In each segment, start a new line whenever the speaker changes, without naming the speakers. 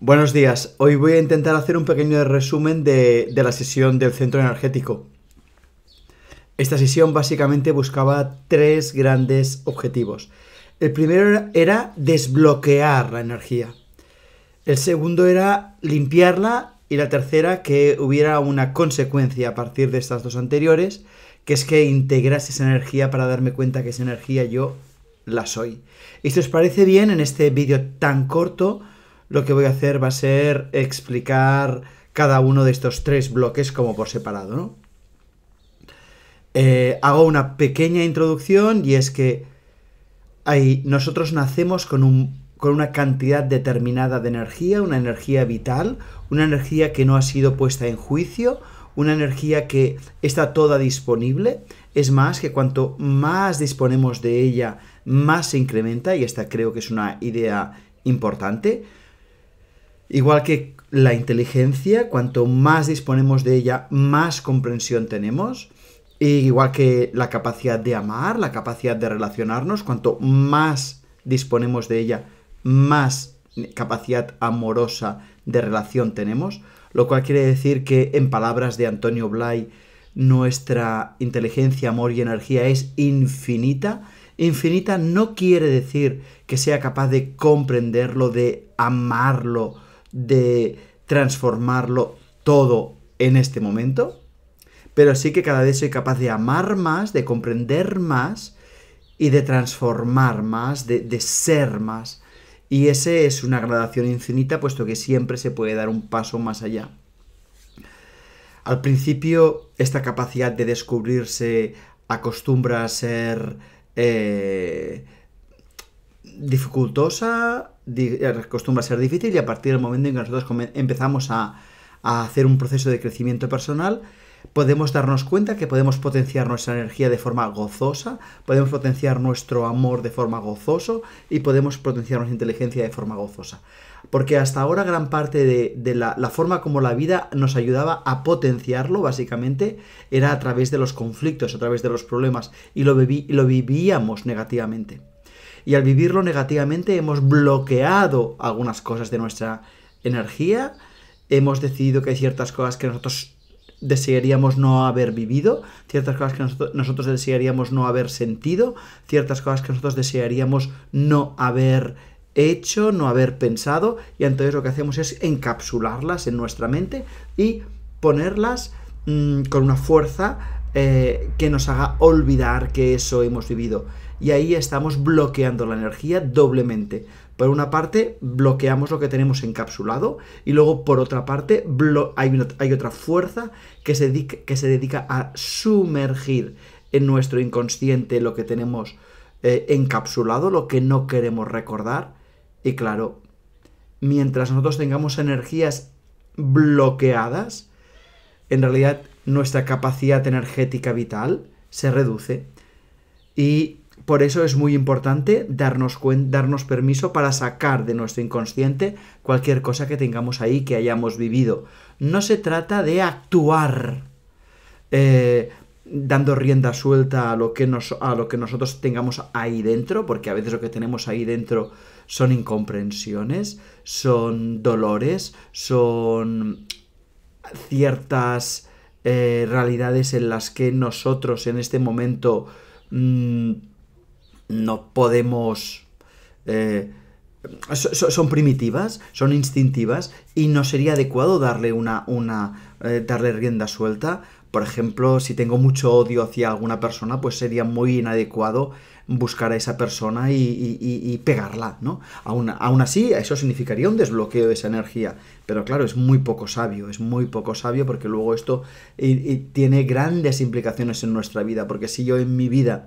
Buenos días. Hoy voy a intentar hacer un pequeño resumen de, la sesión del centro energético. Esta sesión básicamente buscaba tres grandes objetivos. El primero era desbloquear la energía. El segundo era limpiarla y la tercera que hubiera una consecuencia a partir de estas dos anteriores, que es que integrase esa energía para darme cuenta que esa energía yo la soy. Y si os parece bien, en este vídeo tan corto, lo que voy a hacer va a ser explicar cada uno de estos tres bloques como por separado, ¿no? Eh, hago una pequeña introducción y es que nosotros nacemos con, con una cantidad determinada de energía, una energía vital, una energía que no ha sido puesta en juicio, una energía que está toda disponible. Es más, que cuanto más disponemos de ella, más se incrementa, y esta creo que es una idea importante. Igual que la inteligencia, cuanto más disponemos de ella, más comprensión tenemos. igual que la capacidad de amar, la capacidad de relacionarnos, cuanto más disponemos de ella, más capacidad amorosa de relación tenemos. Lo cual quiere decir que, en palabras de Antonio Blay, nuestra inteligencia, amor y energía es infinita. Infinita no quiere decir que sea capaz de comprenderlo, de amarlo, de transformarlo todo en este momento, pero sí que cada vez soy capaz de amar más, de comprender más y de transformar más, de, ser más. Y ese es una gradación infinita, puesto que siempre se puede dar un paso más allá. Al principio, esta capacidad de descubrirse acostumbra a ser eh, dificultosa, eh, acostumbra a ser difícil y a partir del momento en que nosotros empezamos a, hacer un proceso de crecimiento personal, podemos darnos cuenta que podemos potenciar nuestra energía de forma gozosa, podemos potenciar nuestro amor de forma gozoso y podemos potenciar nuestra inteligencia de forma gozosa. Porque hasta ahora gran parte de, la, forma como la vida nos ayudaba a potenciarlo, básicamente, era a través de los conflictos, a través de los problemas, y lo vivíamos negativamente y al vivirlo negativamente hemos bloqueado algunas cosas de nuestra energía, hemos decidido que hay ciertas cosas que nosotros desearíamos no haber vivido, ciertas cosas que nosotros desearíamos no haber sentido, ciertas cosas que nosotros desearíamos no haber hecho, no haber pensado, y entonces lo que hacemos es encapsularlas en nuestra mente y ponerlas mm, con una fuerza eh, que nos haga olvidar que eso hemos vivido y ahí estamos bloqueando la energía doblemente. Por una parte, bloqueamos lo que tenemos encapsulado y luego, por otra parte, hay, otra fuerza que se, dedica, que se dedica a sumergir en nuestro inconsciente lo que tenemos eh, encapsulado, lo que no queremos recordar. Y claro, mientras nosotros tengamos energías bloqueadas, en realidad nuestra capacidad energética vital se reduce. Y por eso es muy importante darnos, darnos permiso para sacar de nuestro inconsciente cualquier cosa que tengamos ahí, que hayamos vivido. No se trata de actuar eh, dando rienda suelta a lo, que nos, a lo que nosotros tengamos ahí dentro, porque a veces lo que tenemos ahí dentro son incomprensiones, son dolores, son ciertas eh, realidades en las que nosotros en este momento mm, no podemos... Eh, son primitivas, son instintivas y no sería adecuado darle una, una eh, darle rienda suelta. Por ejemplo, si tengo mucho odio hacia alguna persona, pues sería muy inadecuado buscar a esa persona y, y, pegarla, ¿no? Aún, así, eso significaría un desbloqueo de esa energía. Pero claro, es muy poco sabio, es muy poco sabio porque luego esto tiene grandes implicaciones en nuestra vida. Porque si yo en mi vida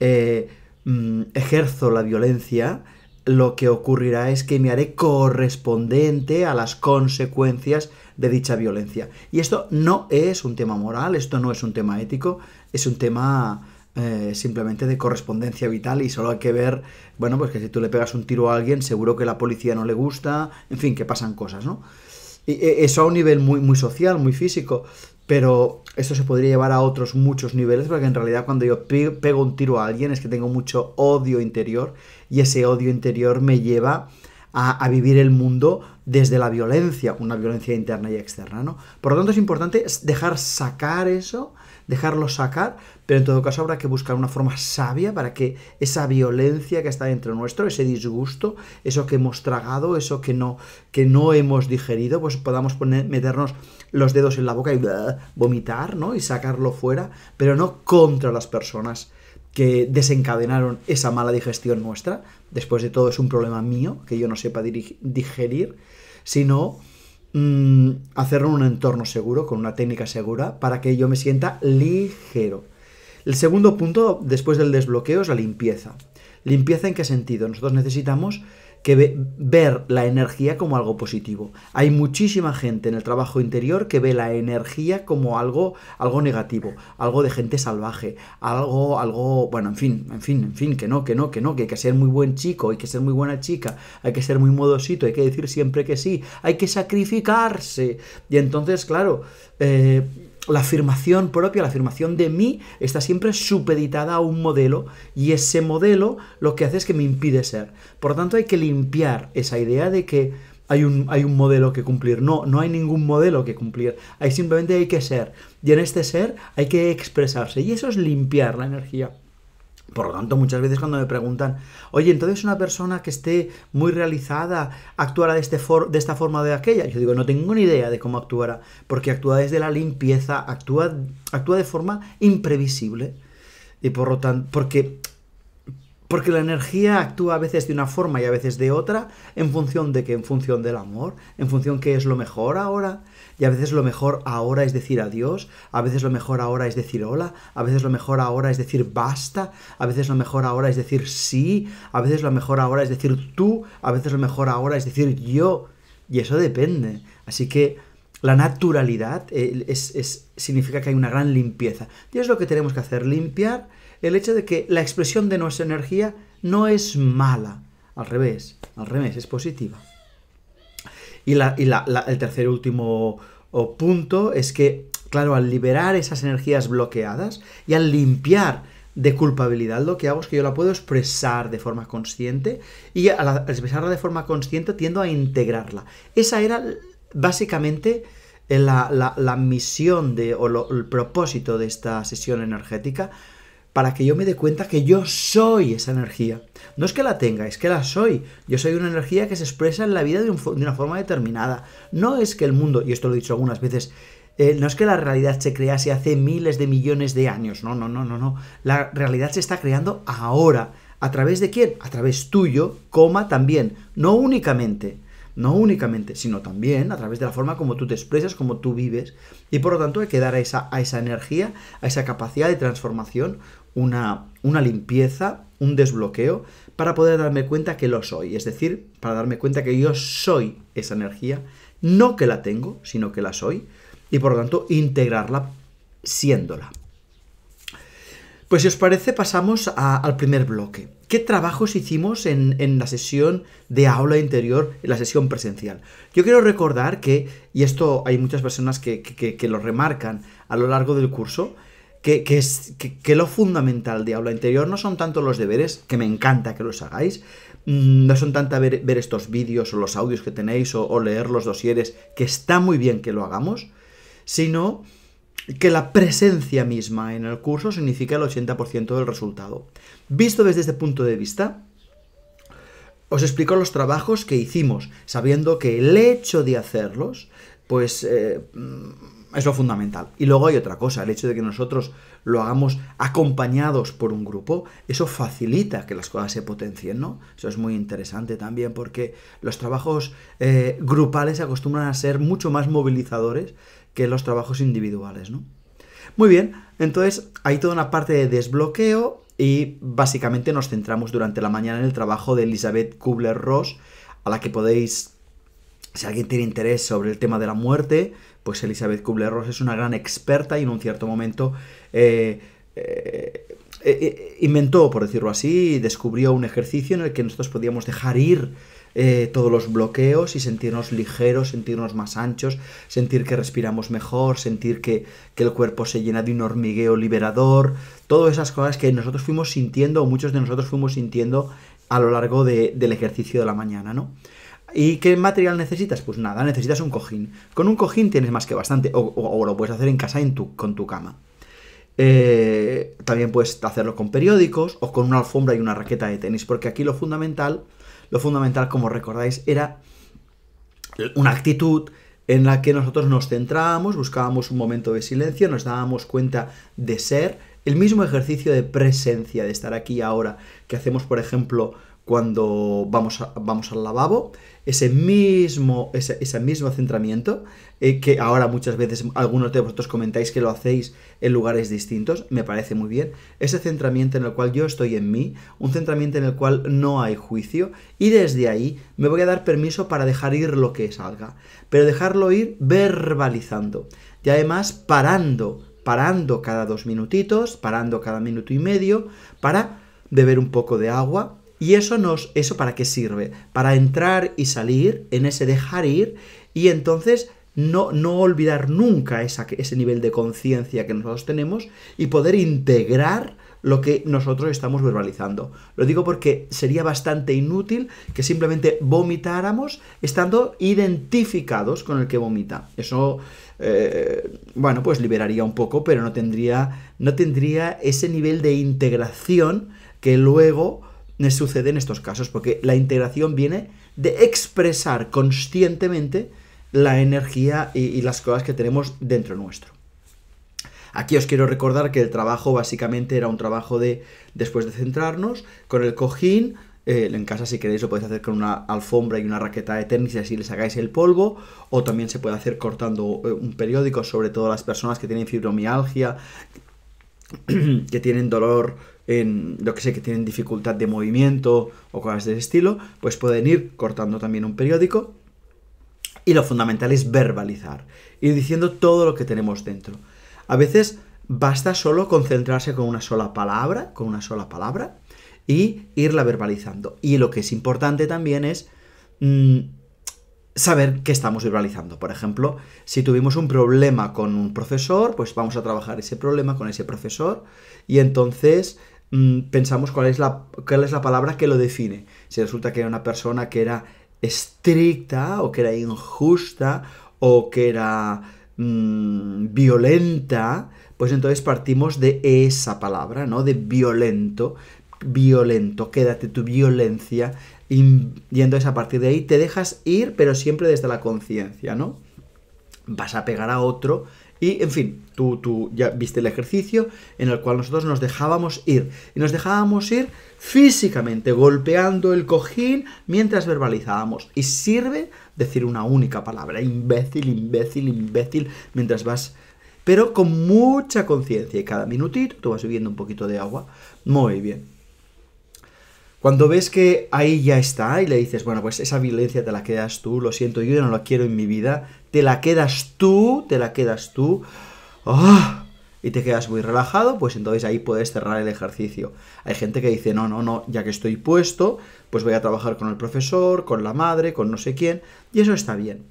eh, Mm, ejerzo la violencia, lo que ocurrirá es que me haré correspondiente a las consecuencias de dicha violencia. Y esto no es un tema moral, esto no es un tema ético, es un tema eh, simplemente de correspondencia vital y solo hay que ver, bueno, pues que si tú le pegas un tiro a alguien, seguro que la policía no le gusta, en fin, que pasan cosas, ¿no? Y eh, eso a un nivel muy, muy social, muy físico, pero esto se podría llevar a otros muchos niveles, porque en realidad cuando yo pego un tiro a alguien es que tengo mucho odio interior y ese odio interior me lleva a, vivir el mundo desde la violencia, una violencia interna y externa, ¿no? Por lo tanto es importante dejar sacar eso dejarlo sacar, pero en todo caso habrá que buscar una forma sabia para que esa violencia que está dentro nuestro, ese disgusto, eso que hemos tragado, eso que no, que no hemos digerido, pues podamos poner, meternos los dedos en la boca y ah, vomitar, ¿no? Y sacarlo fuera, pero no contra las personas que desencadenaron esa mala digestión nuestra. Después de todo es un problema mío, que yo no sepa digerir, sino Mm, hacerlo en un entorno seguro, con una técnica segura, para que yo me sienta ligero. El segundo punto, después del desbloqueo, es la limpieza. ¿Limpieza en qué sentido? Nosotros necesitamos que ver la energía como algo positivo. Hay muchísima gente en el trabajo interior que ve la energía como algo, algo negativo, algo de gente salvaje, algo, algo, bueno, en fin, en fin, en fin, que no, que no, que no, que hay que ser muy buen chico, hay que ser muy buena chica, hay que ser muy modosito, hay que decir siempre que sí, hay que sacrificarse. Y entonces, claro, eh, la afirmación propia, la afirmación de mí, está siempre supeditada a un modelo y ese modelo lo que hace es que me impide ser. Por lo tanto, hay que limpiar esa idea de que hay un, hay un modelo que cumplir. No, no hay ningún modelo que cumplir. Hay simplemente hay que ser. Y en este ser hay que expresarse. Y eso es limpiar la energía. Por lo tanto, muchas veces cuando me preguntan, oye, entonces una persona que esté muy realizada actuará de, este de esta forma o de aquella, yo digo, no tengo ni idea de cómo actuará, porque actúa desde la limpieza, actúa, actúa de forma imprevisible. Y por lo tanto, porque porque la energía actúa a veces de una forma y a veces de otra, en función de que, en función del amor, en función que es lo mejor ahora. Y a veces lo mejor ahora es decir adiós, a veces lo mejor ahora es decir hola, a veces lo mejor ahora es decir basta, a veces lo mejor ahora es decir sí, a veces lo mejor ahora es decir tú, a veces lo mejor ahora es decir yo. Y eso depende. Así que la naturalidad eh, significa que hay una gran limpieza. Y es lo que tenemos que hacer, limpiar el hecho de que la expresión de nuestra energía no es mala, al revés, al revés, es positiva. Y, la, y la, el tercer último oh, punto es que, claro, al liberar esas energías bloqueadas y al limpiar de culpabilidad, lo que hago es que yo la puedo expresar de forma consciente y al expresarla de forma consciente tiendo a integrarla. Esa era básicamente eh, la, misión de, o el propósito de esta sesión energética para que yo me dé cuenta que yo soy esa energía. No es que la tenga, es que la soy. Yo soy una energía que se expresa en la vida de, una forma determinada. No es que el mundo, y esto lo he dicho algunas veces, eh, no es que la realidad se crease hace miles de millones de años. No, no, no, no, no. La realidad se está creando ahora. ¿A través de quién? A través tuyo, coma también. No únicamente no únicamente, sino también a través de la forma como tú te expresas, como tú vives, y por lo tanto hay que dar a esa, a esa energía, a esa capacidad de transformación, una, una limpieza, un desbloqueo, para poder darme cuenta que lo soy, es decir, para darme cuenta que yo soy esa energía, no que la tengo, sino que la soy, y por lo tanto integrarla siéndola. Pues si os parece pasamos al primer bloque. ¿Qué trabajos hicimos en, la sesión de aula interior, en la sesión presencial? Yo quiero recordar que, y esto hay muchas personas que, lo remarcan a lo largo del curso, que, es, que, lo fundamental de aula interior no son tanto los deberes, que me encanta que los hagáis, mm, no son tanto ver, estos vídeos o los audios que tenéis o, o, leer los dosieres, que está muy bien que lo hagamos, sino que la presencia misma en el curso significa el 80% del resultado. Visto desde este punto de vista, os explico los trabajos que hicimos, sabiendo que el hecho de hacerlos, pues eh, mm, es lo fundamental. Y luego hay otra cosa, el hecho de que nosotros lo hagamos acompañados por un grupo, eso facilita que las cosas se potencien, ¿no? Eso es muy interesante también porque los trabajos eh, grupales grupales acostumbran a ser mucho más movilizadores que los trabajos individuales, ¿no? Muy bien, entonces hay toda una parte de desbloqueo y básicamente nos centramos durante la mañana en el trabajo de Elizabeth Kubler-Ross, a la que podéis, si alguien tiene interés sobre el tema de la muerte, pues Elizabeth Kubler-Ross es una gran experta y en un cierto momento eh, eh, eh, inventó, por decirlo así, descubrió un ejercicio en el que nosotros podíamos dejar ir eh, todos los bloqueos y sentirnos ligeros, sentirnos más anchos, sentir que respiramos mejor, sentir que, el cuerpo se llena de un hormigueo liberador, todas esas cosas que nosotros fuimos sintiendo, o muchos de nosotros fuimos sintiendo a lo largo del ejercicio de la mañana, ¿no? ¿Y qué material necesitas? Pues nada, necesitas un cojín. Con un cojín tienes más que bastante, o, lo puedes hacer en casa con tu cama. Eh, también puedes hacerlo con periódicos o con una alfombra y una raqueta de tenis, porque aquí lo fundamental lo fundamental, como recordáis, era una actitud en la que nosotros nos centrábamos, buscábamos un momento de silencio, nos dábamos cuenta de ser, el mismo ejercicio de presencia, de estar aquí ahora, que hacemos, por ejemplo, cuando vamos, vamos al lavabo, ese mismo, ese, mismo centramiento, eh, que ahora muchas veces algunos de vosotros comentáis que lo hacéis en lugares distintos, me parece muy bien, ese centramiento en el cual yo estoy en mí, un centramiento en el cual no hay juicio, y desde ahí me voy a dar permiso para dejar ir lo que salga, pero dejarlo ir verbalizando, y además parando, parando cada dos minutitos, parando cada minuto y medio, para beber un poco de agua, ¿Y eso, nos, eso para qué sirve? Para entrar y salir en ese dejar ir y entonces no, no olvidar nunca ese nivel de conciencia que nosotros tenemos y poder integrar lo que nosotros estamos verbalizando. Lo digo porque sería bastante inútil que simplemente vomitáramos estando identificados con el que vomita. Eso, eh, bueno, pues liberaría un poco, pero no tendría, no tendría ese nivel de integración que luego sucede en estos casos, porque la integración viene de expresar conscientemente la energía y, las cosas que tenemos dentro nuestro. Aquí os quiero recordar que el trabajo básicamente era un trabajo de, después de centrarnos, con el cojín, eh, en casa si queréis lo podéis hacer con una alfombra y una raqueta de tenis y así le sacáis el polvo, o también se puede hacer cortando eh, un periódico, sobre todo las personas que tienen fibromialgia, que tienen dolor en lo que sé, que tienen dificultad de movimiento o cosas de estilo, pues pueden ir cortando también un periódico. Y lo fundamental es verbalizar, ir diciendo todo lo que tenemos dentro. A veces basta solo concentrarse con una sola palabra, con una sola palabra, y irla verbalizando. Y lo que es importante también es mm, saber qué estamos verbalizando. Por ejemplo, si tuvimos un problema con un profesor, pues vamos a trabajar ese problema con ese profesor y entonces Mm, pensamos cuál es, la, cuál es la palabra que lo define. Si resulta que era una persona que era estricta o que era injusta o que era mm, violenta, pues entonces partimos de esa palabra, ¿no? De violento, violento, quédate tu violencia y, y entonces a partir de ahí te dejas ir, pero siempre desde la conciencia, ¿no? Vas a pegar a otro y, en fin, tú, ya viste el ejercicio en el cual nosotros nos dejábamos ir. Y nos dejábamos ir físicamente, golpeando el cojín mientras verbalizábamos. Y sirve decir una única palabra, imbécil, imbécil, imbécil, mientras vas... Pero con mucha conciencia y cada minutito tú vas bebiendo un poquito de agua. Muy bien. Cuando ves que ahí ya está y le dices, bueno, pues esa violencia te la quedas tú, lo siento, yo no la quiero en mi vida, te la quedas tú, te la quedas tú. ¡ah! y te quedas muy relajado, pues entonces ahí puedes cerrar el ejercicio. Hay gente que dice, no, no, no, ya que estoy puesto, pues voy a trabajar con el profesor, con la madre, con no sé quién, y eso está bien.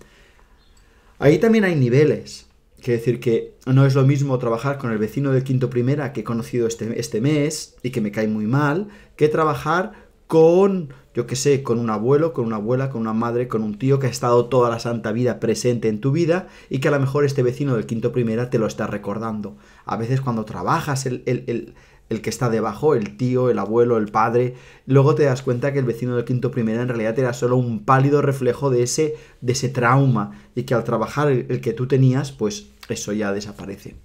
Ahí también hay niveles. Quiere decir que no es lo mismo trabajar con el vecino del quinto primera que he conocido este, este mes y que me cae muy mal, que trabajar con, yo qué sé, con un abuelo, con una abuela, con una madre, con un tío que ha estado toda la santa vida presente en tu vida y que a lo mejor este vecino del quinto primera te lo está recordando. A veces cuando trabajas el, el, el, que está debajo, el tío, el abuelo, el padre, luego te das cuenta que el vecino del quinto primera en realidad era solo un pálido reflejo de ese, de ese trauma y que al trabajar el que tú tenías, pues eso ya desaparece.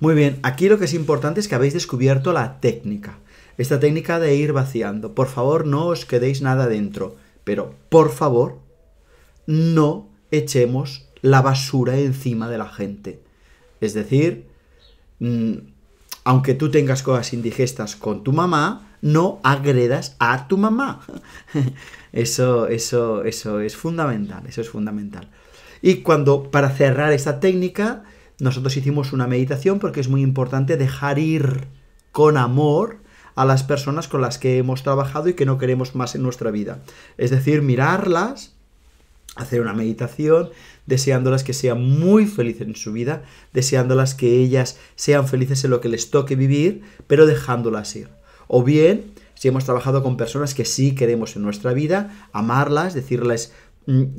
Muy bien, aquí lo que es importante es que habéis descubierto la técnica. Esta técnica de ir vaciando. Por favor, no os quedéis nada dentro. Pero, por favor, no echemos la basura encima de la gente. Es decir, mm, aunque tú tengas cosas indigestas con tu mamá, no agredas a tu mamá. Eso, eso, eso es fundamental, eso es fundamental. Y cuando, para cerrar esta técnica, nosotros hicimos una meditación porque es muy importante dejar ir con amor a las personas con las que hemos trabajado y que no queremos más en nuestra vida. Es decir, mirarlas, hacer una meditación, deseándolas que sean muy felices en su vida, deseándolas que ellas sean felices en lo que les toque vivir, pero dejándolas ir. O bien, si hemos trabajado con personas que sí queremos en nuestra vida, amarlas, decirles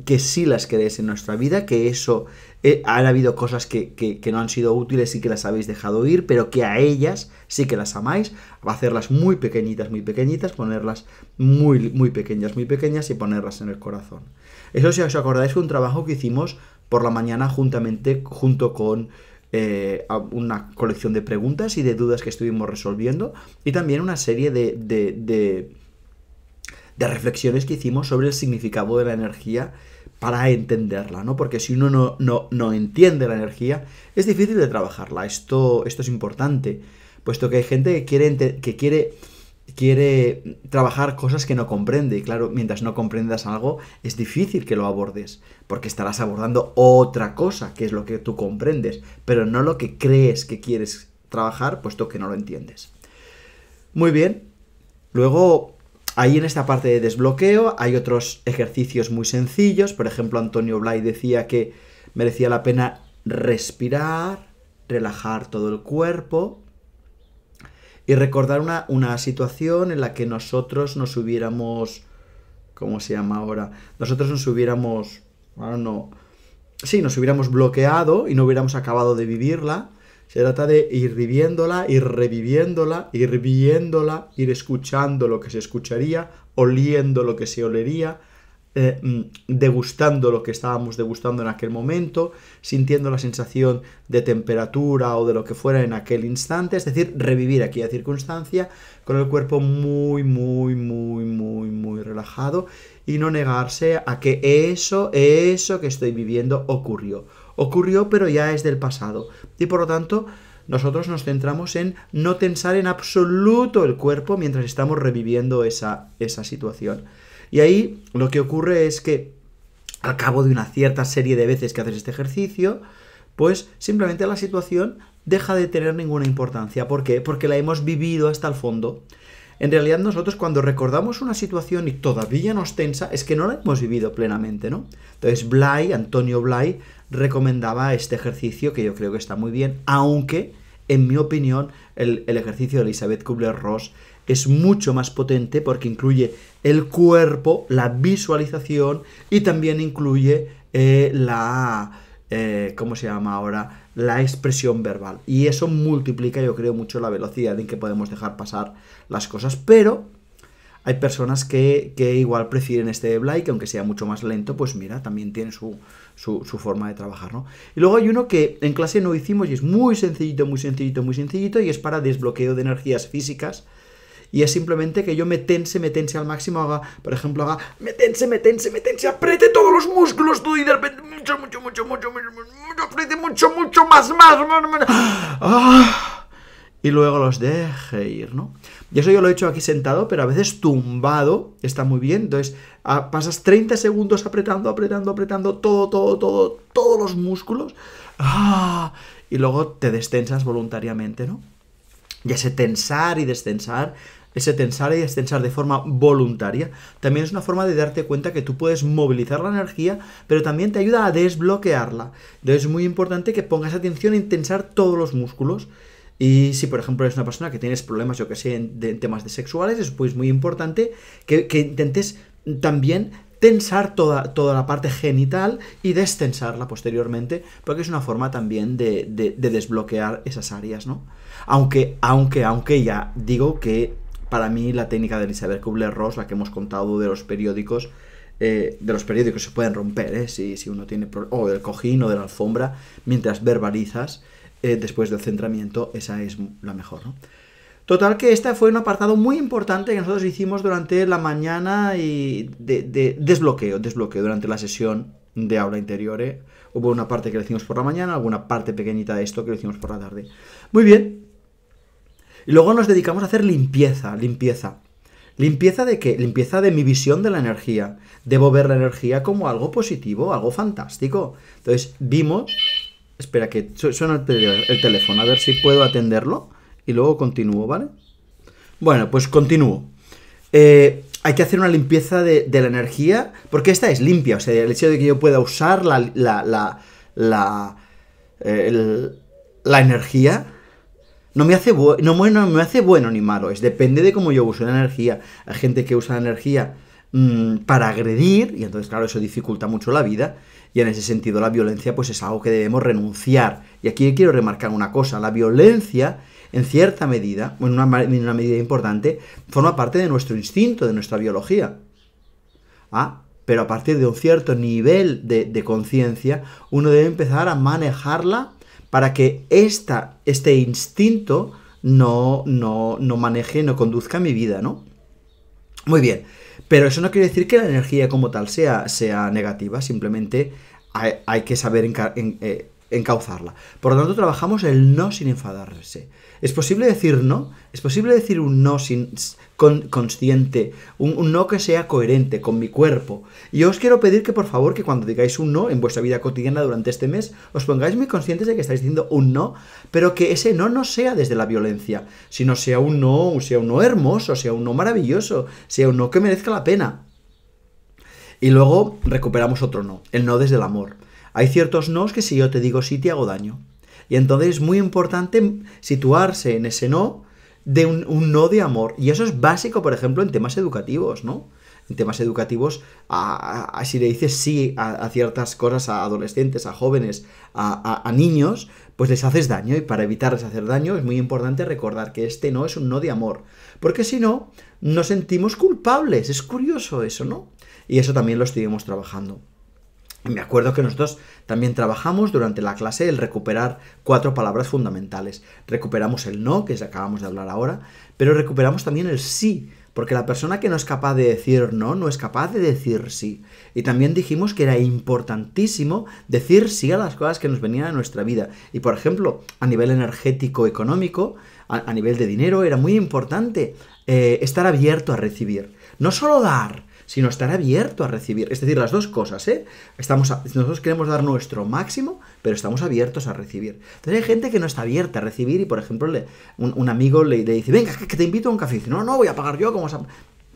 que sí las queréis en nuestra vida, que eso, eh, han habido cosas que, no han sido útiles y que las habéis dejado ir, pero que a ellas sí que las amáis, hacerlas muy pequeñitas, muy pequeñitas, ponerlas muy, muy pequeñas, muy pequeñas y ponerlas en el corazón. Eso si os acordáis fue un trabajo que hicimos por la mañana juntamente, junto con eh, una colección de preguntas y de dudas que estuvimos resolviendo y también una serie de de reflexiones que hicimos sobre el significado de la energía para entenderla, ¿no? Porque si uno no, no, no entiende la energía, es difícil de trabajarla. Esto, esto es importante, puesto que hay gente que quiere, que quiere quiere trabajar cosas que no comprende. Y claro, mientras no comprendas algo, es difícil que lo abordes, porque estarás abordando otra cosa, que es lo que tú comprendes, pero no lo que crees que quieres trabajar, puesto que no lo entiendes. Muy bien. Luego, Ahí en esta parte de desbloqueo hay otros ejercicios muy sencillos. Por ejemplo, Antonio Blay decía que merecía la pena respirar, relajar todo el cuerpo y recordar una, situación en la que nosotros nos hubiéramos... ¿Cómo se llama ahora? Nosotros nos hubiéramos... Bueno, no... Sí, nos hubiéramos bloqueado y no hubiéramos acabado de vivirla se trata de ir viviéndola, ir reviviéndola, ir viéndola, ir escuchando lo que se escucharía, oliendo lo que se olería, eh, mm, degustando lo que estábamos degustando en aquel momento, sintiendo la sensación de temperatura o de lo que fuera en aquel instante, es decir, revivir aquella circunstancia con el cuerpo muy, muy, muy, muy, muy relajado y no negarse a que eso, eso que estoy viviendo ocurrió. Ocurrió, pero ya es del pasado. Y por lo tanto, nosotros nos centramos en no tensar en absoluto el cuerpo mientras estamos reviviendo esa, situación. Y ahí lo que ocurre es que al cabo de una cierta serie de veces que haces este ejercicio, pues simplemente la situación deja de tener ninguna importancia. ¿Por qué? Porque la hemos vivido hasta el fondo en realidad nosotros cuando recordamos una situación y todavía nos tensa, es que no la hemos vivido plenamente, ¿no? Entonces Bly, Antonio Bly, recomendaba este ejercicio que yo creo que está muy bien, aunque, en mi opinión, el, ejercicio de Elizabeth Kubler-Ross es mucho más potente porque incluye el cuerpo, la visualización y también incluye eh, la... Eh, ¿Cómo se llama ahora? la expresión verbal. Y eso multiplica, yo creo, mucho la velocidad en que podemos dejar pasar las cosas. Pero hay personas que, que igual prefieren este Blay, que aunque sea mucho más lento, pues mira, también tiene su, su, forma de trabajar, ¿no? Y luego hay uno que en clase no hicimos y es muy sencillito, muy sencillito, muy sencillito, y es para desbloqueo de energías físicas y es simplemente que yo me tense, me tense al máximo, haga, por ejemplo, haga, me tense, me tense, me tense, apriete todos los músculos tú y de repente mucho, mucho, mucho, mucho, mucho, mucho, mucho, mucho, más, más, más, más. Ah. y luego los deje ir, ¿no? Y eso yo lo he hecho aquí sentado, pero a veces tumbado está muy bien. Entonces, pasas 30 segundos apretando, apretando, apretando todo, todo, todo, todos los músculos. Ah. y luego te destensas voluntariamente, ¿no? Y ese tensar y destensar ese tensar y extensar de forma voluntaria. También es una forma de darte cuenta que tú puedes movilizar la energía, pero también te ayuda a desbloquearla. Entonces es muy importante que pongas atención en tensar todos los músculos. Y si, por ejemplo, eres una persona que tienes problemas, yo que sé, en, temas de sexuales, es pues, muy importante que, intentes también tensar toda, toda, la parte genital y destensarla posteriormente, porque es una forma también de, de desbloquear esas áreas, ¿no? Aunque, aunque, aunque ya digo que para mí la técnica de Elizabeth Kubler-Ross, la que hemos contado de los periódicos, eh, de los periódicos se pueden romper, eh, si, uno tiene o del cojín o de la alfombra, mientras verbalizas eh, después del centramiento, esa es la mejor. ¿no? Total que este fue un apartado muy importante que nosotros hicimos durante la mañana y de, desbloqueo, desbloqueo durante la sesión de aula interior. Hubo una parte que lo hicimos por la mañana, alguna parte pequeñita de esto que lo hicimos por la tarde. Muy bien, y luego nos dedicamos a hacer limpieza, limpieza. ¿Limpieza de qué? Limpieza de mi visión de la energía. Debo ver la energía como algo positivo, algo fantástico. Entonces, vimos... Espera, que suena el teléfono, a ver si puedo atenderlo. Y luego continúo, ¿vale? Bueno, pues continúo. Eh, hay que hacer una limpieza de, la energía, porque esta es limpia, o sea, el hecho de que yo pueda usar la, la, la, la eh, energía no me, hace no, bueno, me hace bueno ni malo, es depende de cómo yo uso la energía. Hay gente que usa la energía mm, para agredir, y entonces, claro, eso dificulta mucho la vida, y en ese sentido la violencia pues es algo que debemos renunciar. Y aquí quiero remarcar una cosa, la violencia en cierta medida, en una, en una medida importante, forma parte de nuestro instinto, de nuestra biología. ¿Ah? pero a partir de un cierto nivel de, de conciencia, uno debe empezar a manejarla para que esta, este instinto no, no, no maneje, no conduzca mi vida, ¿no? Muy bien, pero eso no quiere decir que la energía como tal sea, sea negativa, simplemente hay, que saber eh, encauzarla. Por lo tanto, trabajamos el no sin enfadarse. ¿Es posible decir no? ¿Es posible decir un no sin, consciente? Un, no que sea coherente con mi cuerpo. Y yo os quiero pedir que por favor que cuando digáis un no en vuestra vida cotidiana durante este mes, os pongáis muy conscientes de que estáis diciendo un no, pero que ese no no sea desde la violencia, sino sea un no, sea un no hermoso, sea un no maravilloso, sea un no que merezca la pena. Y luego recuperamos otro no, el no desde el amor. Hay ciertos nos que si yo te digo sí te hago daño. Y entonces es muy importante situarse en ese no de un, no de amor. Y eso es básico, por ejemplo, en temas educativos, ¿no? en temas educativos, si le dices sí a, ciertas cosas a adolescentes, a jóvenes, a, niños, pues les haces daño y para evitarles hacer daño es muy importante recordar que este no es un no de amor, porque si no, nos sentimos culpables, es curioso eso, ¿no? Y eso también lo estuvimos trabajando. Me acuerdo que nosotros también trabajamos durante la clase el recuperar cuatro palabras fundamentales. Recuperamos el no, que acabamos de hablar ahora, pero recuperamos también el sí, porque la persona que no es capaz de decir no, no es capaz de decir sí. Y también dijimos que era importantísimo decir sí a las cosas que nos venían a nuestra vida. Y por ejemplo, a nivel energético, económico, a, nivel de dinero, era muy importante eh, estar abierto a recibir. No solo dar, sino estar abierto a recibir. Es decir, las dos cosas, ¿eh? Estamos nosotros queremos dar nuestro máximo, pero estamos abiertos a recibir. Entonces hay gente que no está abierta a recibir y, por ejemplo, un, amigo le, dice, venga, que te invito a un café. dice, no, no, voy a pagar yo, como...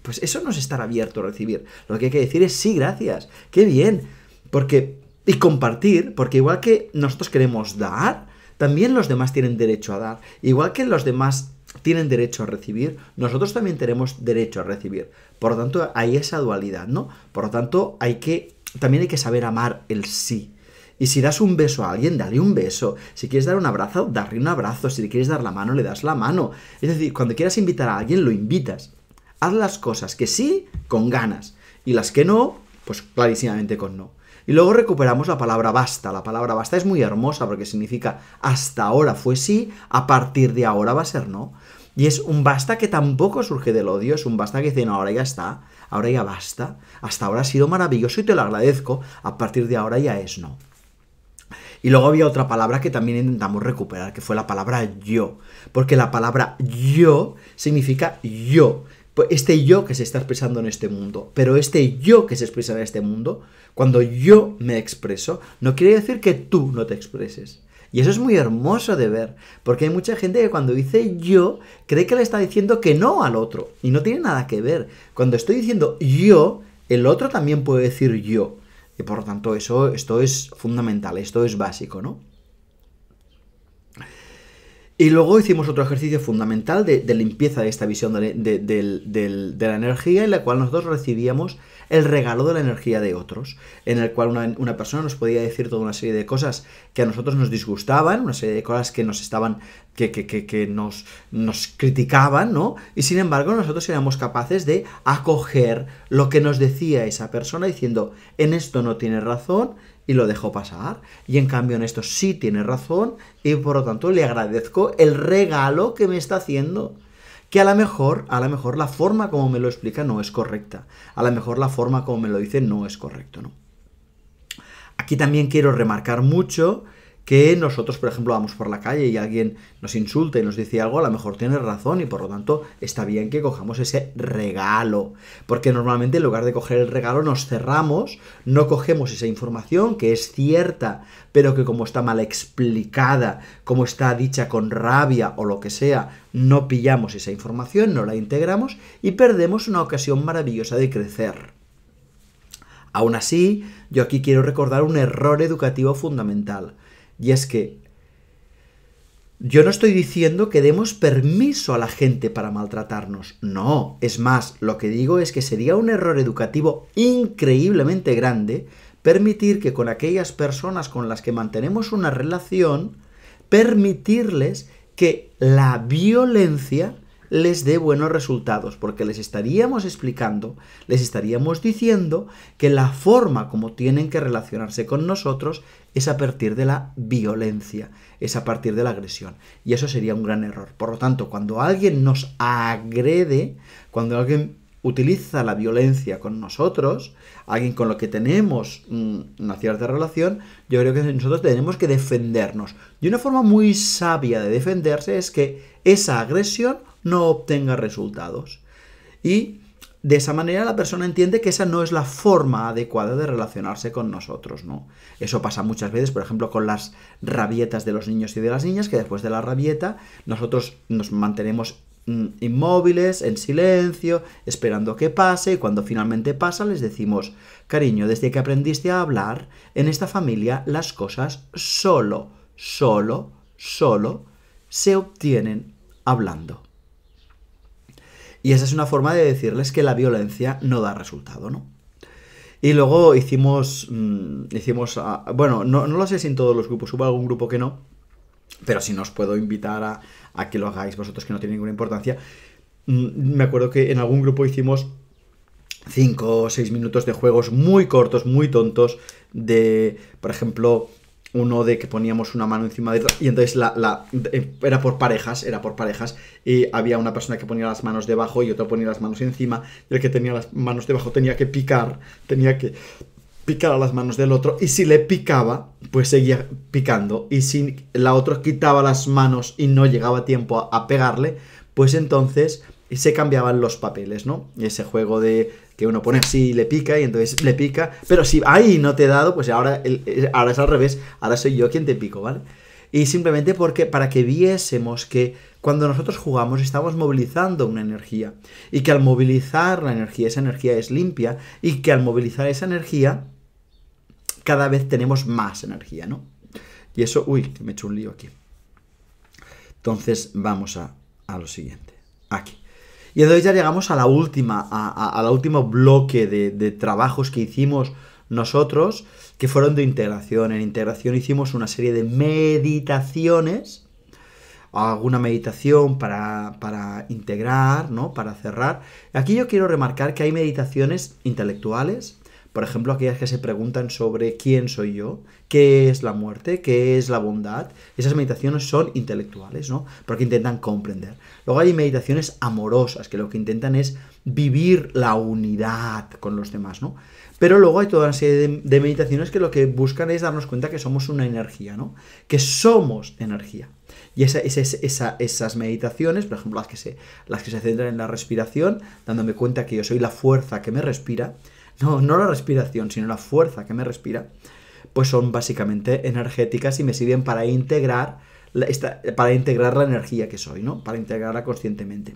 Pues eso no es estar abierto a recibir. Lo que hay que decir es, sí, gracias, qué bien. Porque... Y compartir, porque igual que nosotros queremos dar, también los demás tienen derecho a dar. Igual que los demás tienen derecho a recibir, nosotros también tenemos derecho a recibir. Por lo tanto, hay esa dualidad, ¿no? Por lo tanto, hay que, también hay que saber amar el sí. Y si das un beso a alguien, dale un beso. Si quieres dar un abrazo, darle un abrazo. Si le quieres dar la mano, le das la mano. Es decir, cuando quieras invitar a alguien, lo invitas. Haz las cosas que sí, con ganas. Y las que no, pues clarísimamente con no. Y luego recuperamos la palabra basta. La palabra basta es muy hermosa porque significa hasta ahora fue sí, a partir de ahora va a ser no. Y es un basta que tampoco surge del odio, es un basta que dice, no, ahora ya está, ahora ya basta, hasta ahora ha sido maravilloso y te lo agradezco, a partir de ahora ya es no. Y luego había otra palabra que también intentamos recuperar, que fue la palabra yo. Porque la palabra yo significa yo. Pues este yo que se está expresando en este mundo. Pero este yo que se expresa en este mundo, cuando yo me expreso, no quiere decir que tú no te expreses. Y eso es muy hermoso de ver, porque hay mucha gente que cuando dice yo, cree que le está diciendo que no al otro, y no tiene nada que ver. Cuando estoy diciendo yo, el otro también puede decir yo. Y por lo tanto, eso, esto es fundamental, esto es básico, ¿no? Y luego hicimos otro ejercicio fundamental de, limpieza de esta visión de, la energía, en la cual nosotros recibíamos el regalo de la energía de otros, en el cual una, persona nos podía decir toda una serie de cosas que a nosotros nos disgustaban, una serie de cosas que nos estaban, que, que, que, que nos, nos criticaban, ¿no? Y sin embargo, nosotros éramos capaces de acoger lo que nos decía esa persona diciendo, en esto no tiene razón, y lo dejó pasar. Y en cambio en esto sí tiene razón y por lo tanto le agradezco el regalo que me está haciendo. Que a lo mejor, a lo mejor la forma como me lo explica no es correcta. A lo mejor la forma como me lo dice no es correcto, ¿no? Aquí también quiero remarcar mucho que nosotros, por ejemplo, vamos por la calle y alguien nos insulta y nos dice algo, a lo mejor tiene razón y por lo tanto está bien que cojamos ese regalo. Porque normalmente en lugar de coger el regalo nos cerramos, no cogemos esa información que es cierta, pero que como está mal explicada, como está dicha con rabia o lo que sea, no pillamos esa información, no la integramos y perdemos una ocasión maravillosa de crecer. Aún así, yo aquí quiero recordar un error educativo fundamental y es que yo no estoy diciendo que demos permiso a la gente para maltratarnos. No, es más, lo que digo es que sería un error educativo increíblemente grande permitir que con aquellas personas con las que mantenemos una relación, permitirles que la violencia les dé buenos resultados, porque les estaríamos explicando, les estaríamos diciendo que la forma como tienen que relacionarse con nosotros es a partir de la violencia, es a partir de la agresión. Y eso sería un gran error. Por lo tanto, cuando alguien nos agrede, cuando alguien utiliza la violencia con nosotros, alguien con lo que tenemos mm, una cierta relación, yo creo que nosotros tenemos que defendernos. Y una forma muy sabia de defenderse es que esa agresión no obtenga resultados. Y de esa manera la persona entiende que esa no es la forma adecuada de relacionarse con nosotros, ¿no? Eso pasa muchas veces, por ejemplo, con las rabietas de los niños y de las niñas, que después de la rabieta nosotros nos mantenemos mm, inmóviles, en silencio, esperando que pase y cuando finalmente pasa les decimos, cariño, desde que aprendiste a hablar, en esta familia las cosas solo, solo, solo se obtienen hablando. Y esa es una forma de decirles que la violencia no da resultado, ¿no? Y luego hicimos, mm, hicimos, ah, bueno, no, lo sé si en todos los grupos, hubo algún grupo que no, pero si no os puedo invitar a, que lo hagáis vosotros, que no tiene ninguna importancia. Mm, me acuerdo que en algún grupo hicimos 5 o 6 minutos de juegos muy cortos, muy tontos, de, por ejemplo, uno de que poníamos una mano encima de otra, y entonces la, eh, era por parejas, era por parejas, y había una persona que ponía las manos debajo y otro ponía las manos encima, y el que tenía las manos debajo tenía que picar, tenía que picar a las manos del otro, y si le picaba, pues seguía picando, y si la otra quitaba las manos y no llegaba tiempo a, a pegarle, pues entonces se cambiaban los papeles, ¿no? Y Ese juego de que uno pone así y le pica y entonces le pica, pero si ahí no te he dado, pues ahora, eh, ahora es al revés, ahora soy yo quien te pico, ¿vale? Y simplemente porque para que viésemos que cuando nosotros jugamos estamos movilizando una energía y que al movilizar la energía, esa energía es limpia y que al movilizar esa energía cada vez tenemos más energía, ¿no? Y eso, uy, me he hecho un lío aquí. Entonces vamos a lo siguiente. Aquí. Y entonces ya llegamos a la última, a, la último bloque de, trabajos que hicimos nosotros, que fueron de integración. En integración hicimos una serie de meditaciones, alguna meditación para, para integrar, ¿no? Para cerrar. Aquí yo quiero remarcar que hay meditaciones intelectuales, por ejemplo, aquellas que se preguntan sobre quién soy yo, qué es la muerte, qué es la bondad. Esas meditaciones son intelectuales, ¿no? Porque intentan comprender. Luego hay meditaciones amorosas, que lo que intentan es vivir la unidad con los demás, ¿no? Pero luego hay toda una serie de, meditaciones que lo que buscan es darnos cuenta que somos una energía, ¿no? Que somos energía. Y esas meditaciones, por ejemplo, las que, se, las que se centran en la respiración, dándome cuenta que yo soy la fuerza que me respira, no, no la respiración, sino la fuerza que me respira, pues son básicamente energéticas y me sirven para integrar, la, para integrar la energía que soy, ¿no? Para integrarla conscientemente.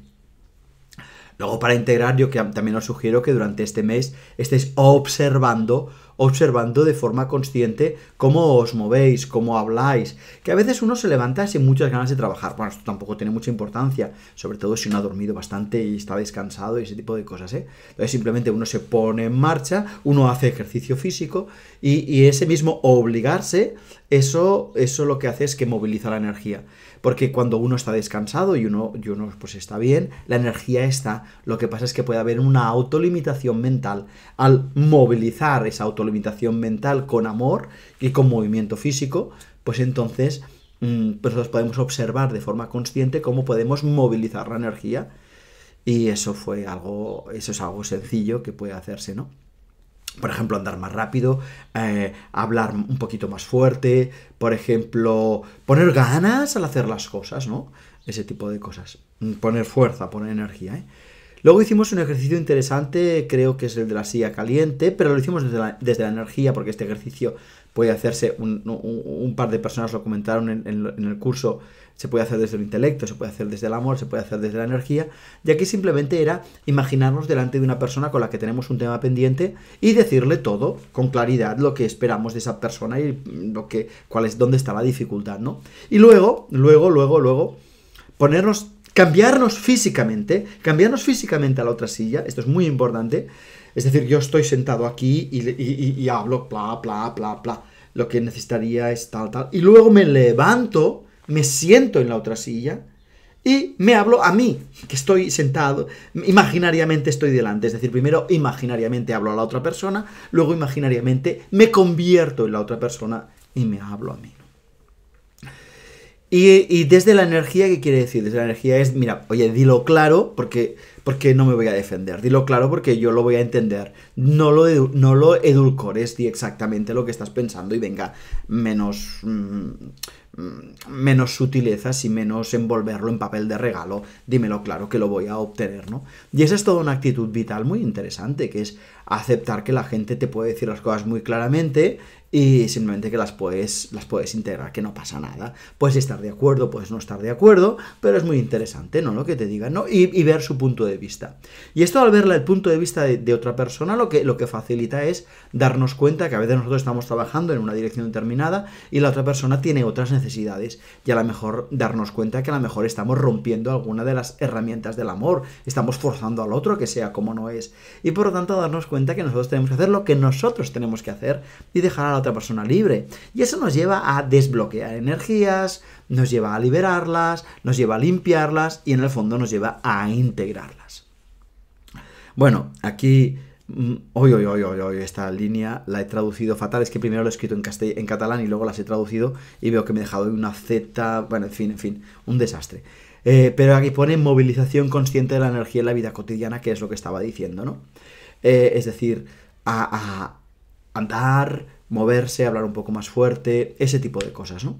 Luego para integrar yo que también os sugiero que durante este mes estéis observando, observando de forma consciente cómo os movéis, cómo habláis, que a veces uno se levanta sin muchas ganas de trabajar. Bueno, esto tampoco tiene mucha importancia, sobre todo si uno ha dormido bastante y está descansado y ese tipo de cosas, ¿eh? Entonces simplemente uno se pone en marcha, uno hace ejercicio físico y, y ese mismo obligarse, eso, eso lo que hace es que moviliza la energía. Porque cuando uno está descansado y uno, pues está bien, la energía está. Lo que pasa es que puede haber una autolimitación mental. Al movilizar esa autolimitación mental con amor y con movimiento físico, pues entonces mm, pues nosotros podemos observar de forma consciente cómo podemos movilizar la energía. Y eso fue algo, eso es algo sencillo que puede hacerse, ¿no? por ejemplo, andar más rápido, eh, hablar un poquito más fuerte, por ejemplo, poner ganas al hacer las cosas, ¿no? Ese tipo de cosas. Mm, poner fuerza, poner energía, ¿eh? Luego hicimos un ejercicio interesante, creo que es el de la silla caliente, pero lo hicimos desde la, energía, porque este ejercicio puede hacerse, un, par de personas lo comentaron en, el curso, se puede hacer desde el intelecto, se puede hacer desde el amor, se puede hacer desde la energía, y aquí simplemente era imaginarnos delante de una persona con la que tenemos un tema pendiente y decirle todo con claridad lo que esperamos de esa persona y lo que cuál es dónde está la dificultad, ¿no? Y luego, luego, luego, luego ponernos cambiarnos físicamente, cambiarnos físicamente a la otra silla, esto es muy importante, es decir, yo estoy sentado aquí y, hablo, bla, bla, bla, bla, lo que necesitaría es tal, tal, y luego me levanto, me siento en la otra silla, y me hablo a mí, que estoy sentado, imaginariamente estoy delante, es decir, primero imaginariamente hablo a la otra persona, luego imaginariamente me convierto en la otra persona y me hablo a mí. Y, desde la energía, ¿qué quiere decir? Desde la energía es, mira, oye, dilo claro porque, porque no me voy a defender. Dilo claro porque yo lo voy a entender. No lo, no lo edulcores, di exactamente lo que estás pensando y venga, menos, mm, mm, menos sutilezas y menos envolverlo en papel de regalo. Dímelo claro que lo voy a obtener, ¿no? Y esa es toda una actitud vital muy interesante, que es aceptar que la gente te puede decir las cosas muy claramente y simplemente que las puedes, las puedes integrar, que no pasa nada. Puedes estar de acuerdo, puedes no estar de acuerdo, pero es muy interesante, ¿no? Lo que te digan, ¿no? Y, ver su punto de vista. Y esto al ver el punto de vista de, otra persona, lo que, lo que facilita es darnos cuenta que a veces nosotros estamos trabajando en una dirección determinada y la otra persona tiene otras necesidades. Y a lo mejor darnos cuenta que a lo mejor estamos rompiendo alguna de las herramientas del amor, estamos forzando al otro que sea como no es. Y por lo tanto darnos cuenta que nosotros tenemos que hacer lo que nosotros tenemos que hacer y dejar a la otra persona libre. Y eso nos lleva a desbloquear energías, nos lleva a liberarlas, nos lleva a limpiarlas y en el fondo nos lleva a integrarlas. Bueno, aquí... Hoy, mm, hoy, hoy, hoy, esta línea la he traducido fatal. Es que primero lo he escrito en, catalán y luego las he traducido y veo que me he dejado una Z. Bueno, en fin, en fin, un desastre. Eh, pero aquí pone movilización consciente de la energía en la vida cotidiana, que es lo que estaba diciendo, ¿no? Eh, es decir, a andar, moverse, hablar un poco más fuerte, ese tipo de cosas, ¿no?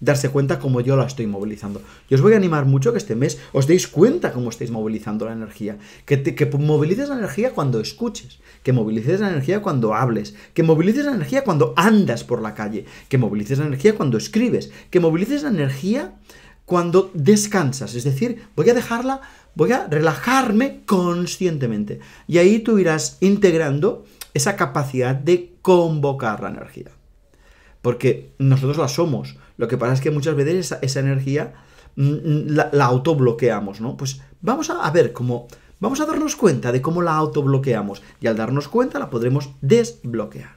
Darse cuenta cómo yo la estoy movilizando. yo os voy a animar mucho que este mes os deis cuenta cómo estáis movilizando la energía. Que, que movilices la energía cuando escuches, que movilices la energía cuando hables, que movilices la energía cuando andas por la calle, que movilices la energía cuando escribes, que movilices la energía cuando descansas. Es decir, voy a dejarla, voy a relajarme conscientemente. Y ahí tú irás integrando esa capacidad de convocar la energía. Porque nosotros la somos. Lo que pasa es que muchas veces esa, energía mm, mm, la, autobloqueamos, ¿no? Pues vamos a, ver cómo... Vamos a darnos cuenta de cómo la autobloqueamos y al darnos cuenta la podremos desbloquear.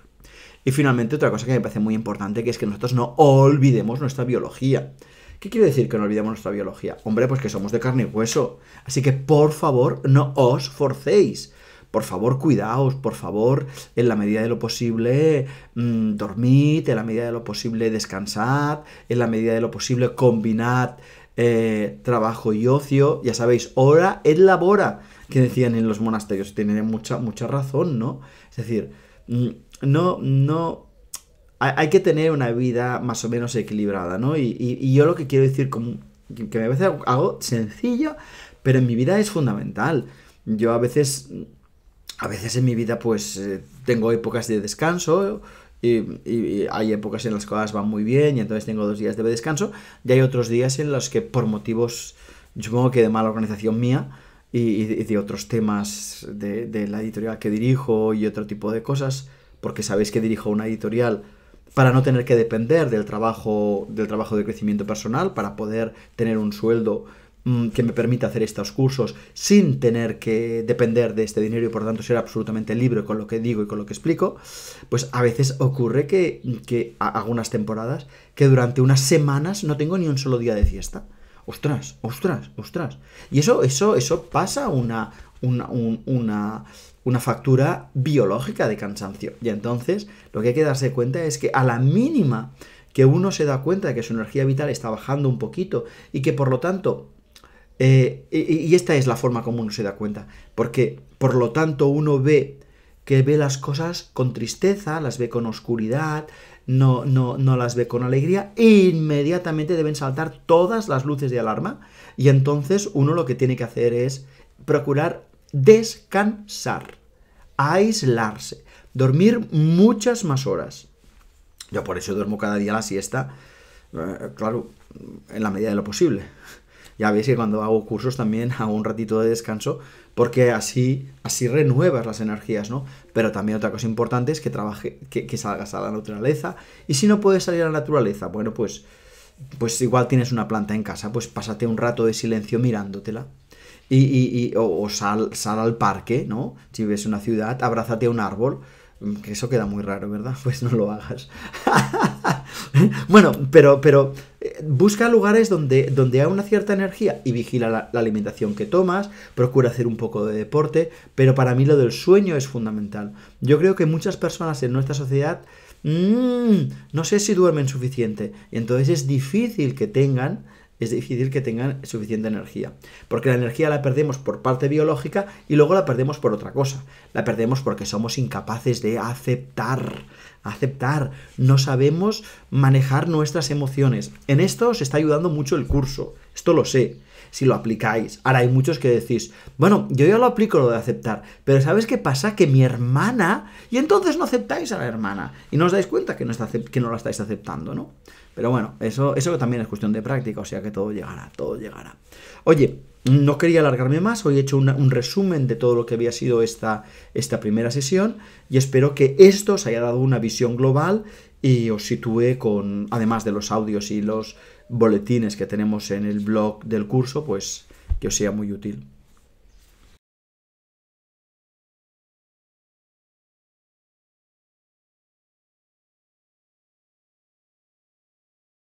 Y finalmente otra cosa que me parece muy importante que es que nosotros no olvidemos nuestra biología. ¿Qué quiere decir que no olvidemos nuestra biología? Hombre, pues que somos de carne y hueso. Así que por favor no os forcéis por favor cuidaos, por favor, en la medida de lo posible, mm, dormid, en la medida de lo posible, descansad, en la medida de lo posible, combinad eh, trabajo y ocio, ya sabéis, hora es labora, que decían en los monasterios, tienen mucha, mucha razón, ¿no? Es decir, mm, no, no, hay que tener una vida más o menos equilibrada, ¿no? Y, yo lo que quiero decir, como, que a veces hago sencillo, pero en mi vida es fundamental. Yo a veces a veces en mi vida pues eh, tengo épocas de descanso y, hay épocas en las que las van muy bien y entonces tengo dos días de descanso y hay otros días en los que por motivos yo supongo que de mala organización mía y, de otros temas de, la editorial que dirijo y otro tipo de cosas porque sabéis que dirijo una editorial para no tener que depender del trabajo del trabajo de crecimiento personal para poder tener un sueldo Mm, que me permita hacer estos cursos sin tener que depender de este dinero y por tanto ser absolutamente libre con lo que digo y con lo que explico, pues a veces ocurre que, algunas temporadas que durante unas semanas no tengo ni un solo día de fiesta. Ostras, ostras, ostras. Y eso, eso, eso pasa una, una, una factura biológica de cansancio. Y entonces lo que hay que darse cuenta es que a la mínima que uno se da cuenta de que su energía vital está bajando un poquito y que por lo tanto eh, y, esta es la forma como uno se da cuenta, porque por lo tanto uno ve que ve las cosas con tristeza, las ve con oscuridad, no, no, no las ve con alegría, e inmediatamente deben saltar todas las luces de alarma y entonces uno lo que tiene que hacer es procurar descansar, aislarse, dormir muchas más horas. Yo por eso duermo cada día la siesta, eh, claro, en la medida de lo posible ya veis que cuando hago cursos también hago un ratito de descanso porque así, así renuevas las energías, ¿no? Pero también otra cosa importante es que, trabaje, que, salgas a la naturaleza. Y si no puedes salir a la naturaleza, bueno, pues, pues igual tienes una planta en casa, pues pásate un rato de silencio mirándotela. Y, y, o, sal, sal al parque, ¿no? Si vives una ciudad, abrázate a un árbol que eso queda muy raro, ¿verdad? Pues no lo hagas. bueno, pero, pero eh, busca lugares donde, donde hay una cierta energía y vigila la, alimentación que tomas, procura hacer un poco de deporte, pero para mí lo del sueño es fundamental. Yo creo que muchas personas en nuestra sociedad mm, no sé si duermen suficiente y entonces es difícil que tengan es difícil que tengan suficiente energía. Porque la energía la perdemos por parte biológica y luego la perdemos por otra cosa. La perdemos porque somos incapaces de aceptar. Aceptar. No sabemos manejar nuestras emociones. En esto os está ayudando mucho el curso. Esto lo sé. Si lo aplicáis. Ahora hay muchos que decís, bueno, yo ya lo aplico lo de aceptar. Pero ¿sabes qué pasa? Que mi hermana... Y entonces no aceptáis a la hermana. Y no os dais cuenta que no, está, que no la estáis aceptando, ¿no? Pero bueno, eso, eso también es cuestión de práctica, o sea que todo llegará, todo llegará. Oye, no quería alargarme más, hoy he hecho un resumen de todo lo que había sido esta, esta primera sesión y espero que esto os haya dado una visión global y os sitúe con, además de los audios y los boletines que tenemos en el blog del curso, pues que os sea muy útil.